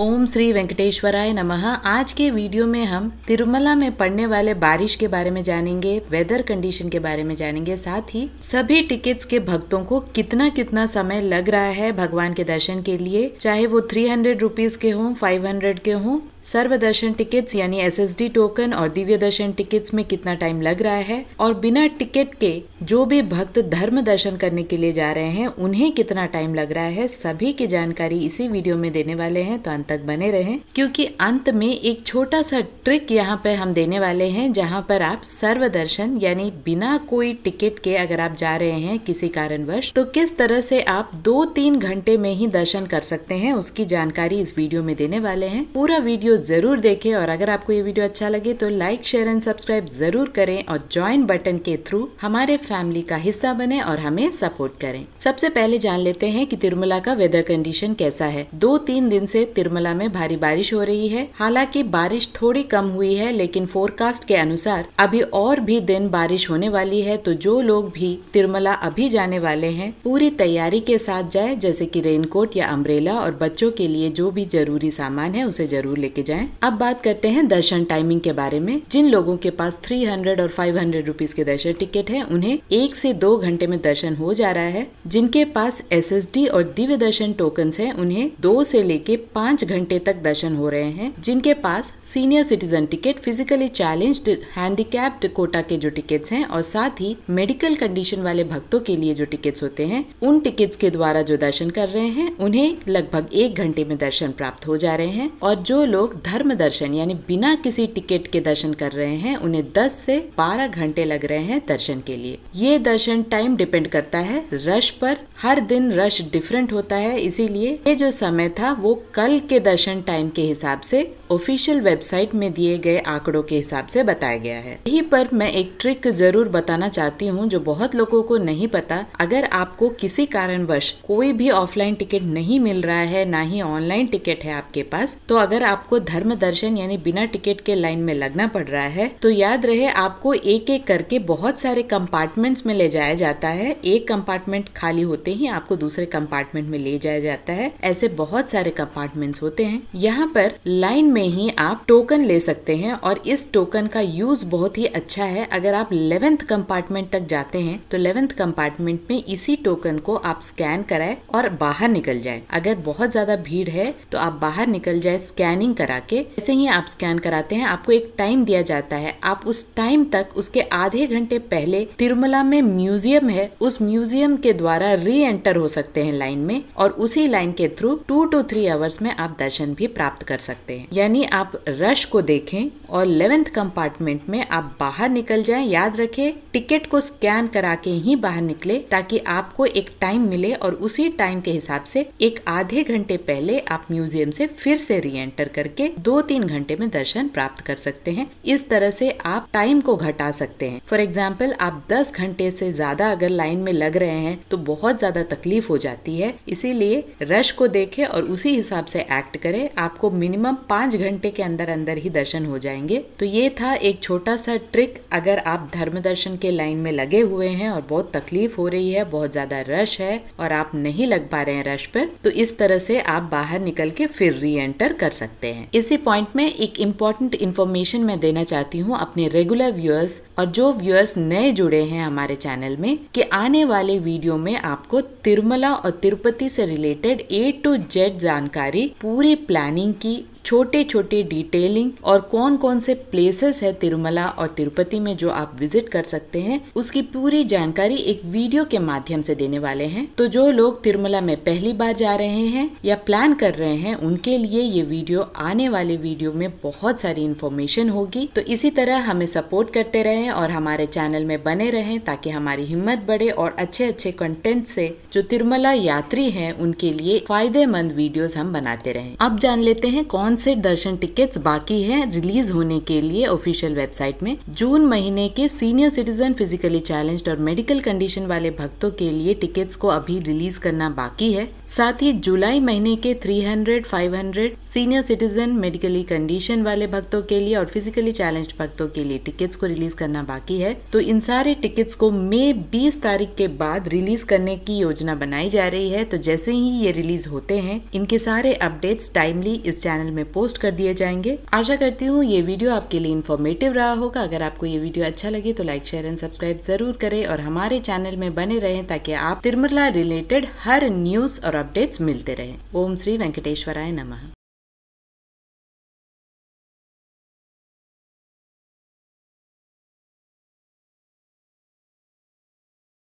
ओम श्री वेंकटेश्वराय नमः आज के वीडियो में हम तिरुमला में पड़ने वाले बारिश के बारे में जानेंगे वेदर कंडीशन के बारे में जानेंगे साथ ही सभी टिकट्स के भक्तों को कितना कितना समय लग रहा है भगवान के दर्शन के लिए चाहे वो थ्री हंड्रेड रुपीज के हों फाइव हंड्रेड के हों सर्व दर्शन टिकट्स यानी एसएसडी टोकन और दिव्य दर्शन टिकट्स में कितना टाइम लग रहा है और बिना टिकट के जो भी भक्त धर्म दर्शन करने के लिए जा रहे हैं उन्हें कितना टाइम लग रहा है सभी की जानकारी इसी वीडियो में देने वाले हैं तो अंत तक बने रहें क्योंकि अंत में एक छोटा सा ट्रिक यहाँ पर हम देने वाले हैं जहाँ पर आप सर्व दर्शन यानी बिना कोई टिकट के अगर आप जा रहे हैं किसी कारणवश तो किस तरह से आप दो तीन घंटे में ही दर्शन कर सकते हैं उसकी जानकारी इस वीडियो में देने वाले हैं पूरा वीडियो वीडियो ज़रूर देखें और अगर आपको ये वीडियो अच्छा लगे तो लाइक शेयर एंड सब्सक्राइब ज़रूर करें और ज्वाइन बटन के थ्रू हमारे फैमिली का हिस्सा बने और हमें सपोर्ट करें सबसे पहले जान लेते हैं कि तिरुमला का वेदर कंडीशन कैसा है दो तीन दिन से तिरुमला में भारी बारिश हो रही है हालांकि बारिश थोड़ी कम हुई है लेकिन फोरकास्ट के अनुसार अभी और भी दिन बारिश होने वाली है तो जो लोग भी तिरुमला अभी जाने वाले हैं पूरी तैयारी के साथ जाए जैसे कि रेनकोट या अम्ब्रेला और बच्चों के लिए जो भी जरूरी सामान है उसे जरूर लेके लेके जाएं अब बात करते हैं दर्शन टाइमिंग के बारे में जिन लोगों के पास 300 और 500 हंड्रेड के दर्शन टिकट है उन्हें एक से दो घंटे में दर्शन हो जा रहा है जिनके पास एस और दिव्य दर्शन टोकन है उन्हें दो से लेके पाँच घंटे तक दर्शन हो रहे हैं जिनके पास senior citizen ticket physically challenge handicapped quota के जो टिकट्स हैं और साथ ही मेडिकल कंडीशन वाले भक्तों के लिए जो टिकट्स होते हैं उन टिकट्स के द्वारा जो दर्शन कर रहे हैं उन्हें लगभग एक घंटे में दर्शन प्राप्त हो जा रहे हैं और जो लोग लोग धर्म दर्शन यानी बिना किसी टिकट के दर्शन कर रहे हैं उन्हें 10 से 12 घंटे लग रहे हैं दर्शन के लिए ये दर्शन टाइम डिपेंड करता है रश पर हर दिन रश डिफरेंट होता है इसीलिए ये जो समय था वो कल के दर्शन टाइम के हिसाब से ऑफिशियल वेबसाइट में दिए गए आंकड़ों के हिसाब से बताया गया है यही पर मैं एक ट्रिक जरूर बताना चाहती हूँ जो बहुत लोगों को नहीं पता अगर आपको किसी कारणवश कोई भी ऑफलाइन टिकट नहीं मिल रहा है ना ही ऑनलाइन टिकट है आपके पास तो अगर आपको धर्म दर्शन यानी बिना टिकट के लाइन में लगना पड़ रहा है तो याद रहे आपको एक एक करके बहुत सारे कंपार्टमेंट्स में ले जाया जाता है एक कंपार्टमेंट खाली होते ही आपको दूसरे कंपार्टमेंट में ले जाया जाता है ऐसे बहुत सारे कंपार्टमेंट्स होते हैं यहाँ पर लाइन में ही आप टोकन ले सकते हैं और इस टोकन का यूज बहुत ही अच्छा है अगर आप इलेवेंथ कंपार्टमेंट तक जाते हैं तो इलेवेंथ कंपार्टमेंट में इसी टोकन को आप स्कैन कराए और बाहर निकल जाए अगर बहुत ज्यादा भीड़ है तो आप बाहर निकल जाए स्कैनिंग कराए करा के जैसे ही आप स्कैन कराते हैं आपको एक टाइम दिया जाता है आप उस टाइम तक उसके आधे घंटे पहले तिरुमला में म्यूजियम है उस म्यूजियम के द्वारा री एंटर हो सकते हैं लाइन में और उसी लाइन के through two to three hours में आप दर्शन भी प्राप्त कर सकते हैं यानी आप रश को देखें और इलेवेंथ कंपार्टमेंट में आप बाहर निकल जाएं याद रखें टिकट को स्कैन करा के ही बाहर निकले ताकि आपको एक टाइम मिले और उसी टाइम के हिसाब से एक आधे घंटे पहले आप म्यूजियम से फिर से री एंटर करके करके दो तीन घंटे में दर्शन प्राप्त कर सकते हैं इस तरह से आप टाइम को घटा सकते हैं फॉर एग्जाम्पल आप दस घंटे से ज्यादा अगर लाइन में लग रहे हैं तो बहुत ज्यादा तकलीफ हो जाती है इसीलिए रश को देखे और उसी हिसाब से एक्ट करे आपको मिनिमम पांच घंटे के अंदर अंदर ही दर्शन हो जाएंगे तो ये था एक छोटा सा ट्रिक अगर आप धर्म दर्शन के लाइन में लगे हुए हैं और बहुत तकलीफ हो रही है बहुत ज्यादा रश है और आप नहीं लग पा रहे हैं रश पर तो इस तरह से आप बाहर निकल के फिर री एंटर कर सकते हैं हैं इसी पॉइंट में एक इम्पॉर्टेंट इन्फॉर्मेशन मैं देना चाहती हूँ अपने रेगुलर व्यूअर्स और जो व्यूअर्स नए जुड़े हैं हमारे चैनल में कि आने वाले वीडियो में आपको तिरुमला और तिरुपति से रिलेटेड ए टू जेड जानकारी पूरी प्लानिंग की छोटे छोटे डिटेलिंग और कौन कौन से प्लेसेस है तिरुमला और तिरुपति में जो आप विजिट कर सकते हैं उसकी पूरी जानकारी एक वीडियो के माध्यम से देने वाले हैं तो जो लोग तिरुमला में पहली बार जा रहे हैं या प्लान कर रहे हैं उनके लिए ये वीडियो आने वाले वीडियो में बहुत सारी इन्फॉर्मेशन होगी तो इसी तरह हमें सपोर्ट करते रहें और हमारे चैनल में बने रहें ताकि हमारी हिम्मत बढ़े और अच्छे अच्छे कंटेंट से जो तिरुमला यात्री हैं उनके लिए फायदेमंद वीडियोस हम बनाते रहें अब जान लेते हैं कौन कॉन्सर्ट दर्शन टिकट्स बाकी हैं रिलीज होने के लिए ऑफिशियल वेबसाइट में जून महीने के सीनियर सिटीजन फिजिकली चैलेंज्ड और मेडिकल कंडीशन वाले भक्तों के लिए टिकट्स को अभी रिलीज करना बाकी है साथ ही जुलाई महीने के 300, 500 सीनियर सिटीजन मेडिकली कंडीशन वाले भक्तों के लिए और फिजिकली चैलेंज भक्तों के लिए टिकट्स को रिलीज करना बाकी है तो इन सारे टिकट्स को मई बीस तारीख के बाद रिलीज करने की योजना बनाई जा रही है तो जैसे ही ये रिलीज होते हैं इनके सारे अपडेट्स टाइमली इस चैनल में में पोस्ट कर दिए जाएंगे आशा करती हूँ ये वीडियो आपके लिए इन्फॉर्मेटिव रहा होगा अगर आपको ये वीडियो अच्छा लगे तो लाइक शेयर एंड सब्सक्राइब जरूर करें और हमारे चैनल में बने रहें ताकि आप तिरमला रिलेटेड हर न्यूज और अपडेट्स मिलते रहें ओम श्री वेंकटेश्वराय नमः